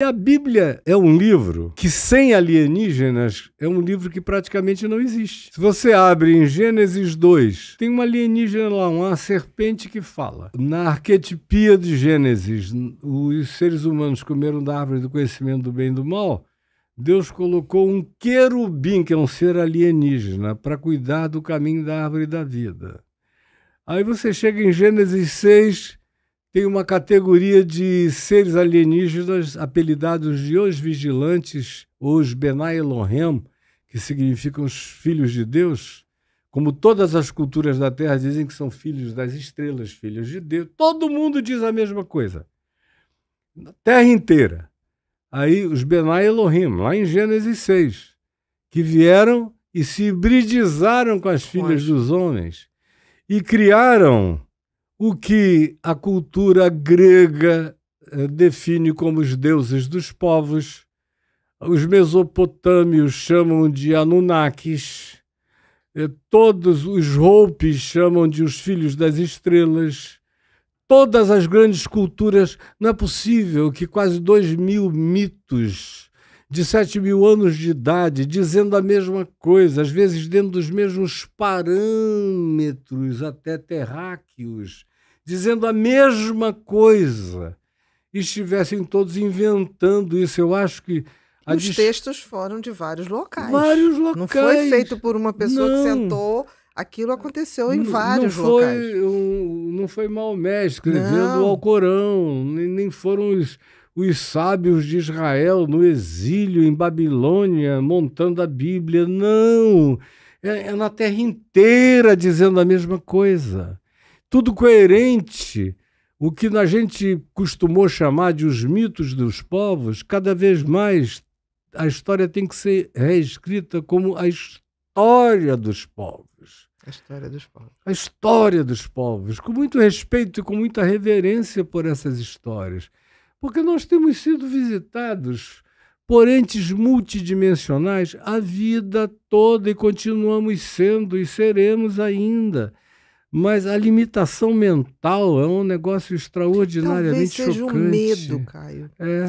E a Bíblia é um livro que, sem alienígenas, é um livro que praticamente não existe. Se você abre em Gênesis 2, tem um alienígena lá, uma serpente que fala. Na arquetipia de Gênesis, os seres humanos comeram da árvore do conhecimento do bem e do mal. Deus colocou um querubim, que é um ser alienígena, para cuidar do caminho da árvore da vida. Aí você chega em Gênesis 6, tem uma categoria de seres alienígenas apelidados de os vigilantes, ou os Benai Elohim, que significam os filhos de Deus. Como todas as culturas da Terra dizem que são filhos das estrelas, filhos de Deus, todo mundo diz a mesma coisa. Na Terra inteira. Aí os Benai Elohim, lá em Gênesis 6, que vieram e se hibridizaram com as filhas Mas... dos homens e criaram o que a cultura grega eh, define como os deuses dos povos, os mesopotâmios chamam de Anunnakis, eh, todos os roupes chamam de os filhos das estrelas, todas as grandes culturas. Não é possível que quase dois mil mitos de 7 mil anos de idade dizendo a mesma coisa, às vezes dentro dos mesmos parâmetros, até terráqueos, dizendo a mesma coisa, estivessem todos inventando isso. Eu acho que. Os dist... textos foram de vários locais. Vários locais. Não foi feito por uma pessoa não. que sentou. Aquilo aconteceu em não, vários não foi, locais. Um, não foi Maomé escrevendo o Alcorão, nem, nem foram os, os sábios de Israel no exílio em Babilônia, montando a Bíblia. Não! É, é na terra inteira dizendo a mesma coisa. Tudo coerente. O que a gente costumou chamar de os mitos dos povos, cada vez mais a história tem que ser reescrita como a história dos povos. A história dos povos. A história dos povos, com muito respeito e com muita reverência por essas histórias porque nós temos sido visitados por entes multidimensionais a vida toda e continuamos sendo e seremos ainda. Mas a limitação mental é um negócio extraordinariamente Talvez seja chocante. Um medo, Caio. É.